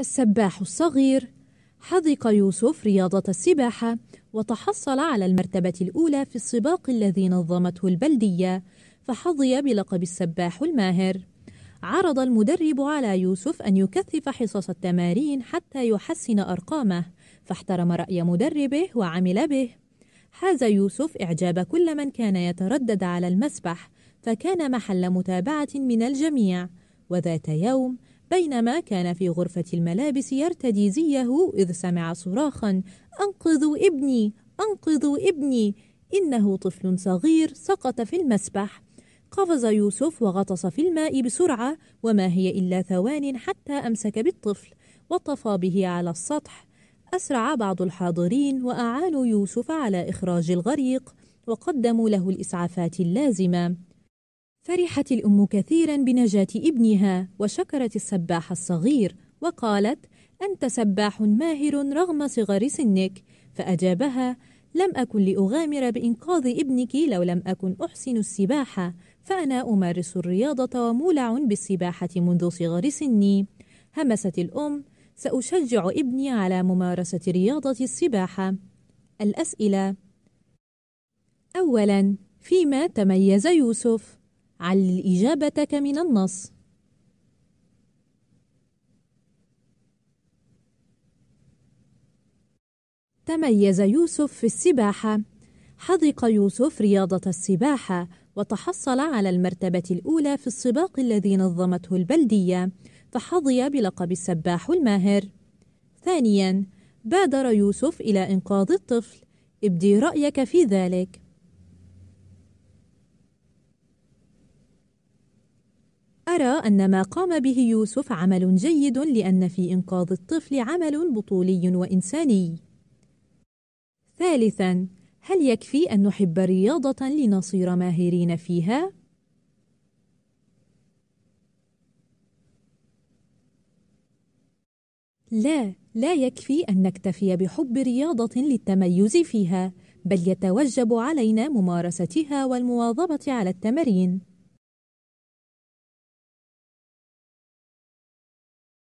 السباح الصغير حذق يوسف رياضة السباحة وتحصل على المرتبة الأولى في السباق الذي نظمته البلدية فحظي بلقب السباح الماهر عرض المدرب على يوسف أن يكثف حصص التمارين حتى يحسن أرقامه فاحترم رأي مدربه وعمل به حاز يوسف إعجاب كل من كان يتردد على المسبح فكان محل متابعة من الجميع وذات يوم بينما كان في غرفة الملابس يرتدي زيه إذ سمع صراخا أنقذوا ابني أنقذوا ابني إنه طفل صغير سقط في المسبح قفز يوسف وغطس في الماء بسرعة وما هي إلا ثوان حتى أمسك بالطفل وطفى به على السطح أسرع بعض الحاضرين وأعانوا يوسف على إخراج الغريق وقدموا له الإسعافات اللازمة فرحت الأم كثيرا بنجاة ابنها وشكرت السباح الصغير وقالت أنت سباح ماهر رغم صغر سنك فأجابها لم أكن لأغامر بإنقاذ ابنك لو لم أكن أحسن السباحة فأنا أمارس الرياضة ومولع بالسباحة منذ صغر سني همست الأم سأشجع ابني على ممارسة رياضة السباحة الأسئلة أولاً فيما تميز يوسف؟ علل إجابتك من النص تميز يوسف في السباحة حذق يوسف رياضة السباحة وتحصل على المرتبة الأولى في السباق الذي نظمته البلدية فحظي بلقب السباح الماهر ثانياً بادر يوسف إلى إنقاذ الطفل ابدي رأيك في ذلك أرى أن ما قام به يوسف عمل جيد لأن في إنقاذ الطفل عمل بطولي وإنساني. ثالثاً، هل يكفي أن نحب رياضة لنصير ماهرين فيها؟ لا، لا يكفي أن نكتفي بحب رياضة للتميز فيها، بل يتوجب علينا ممارستها والمواظبة على التمرين.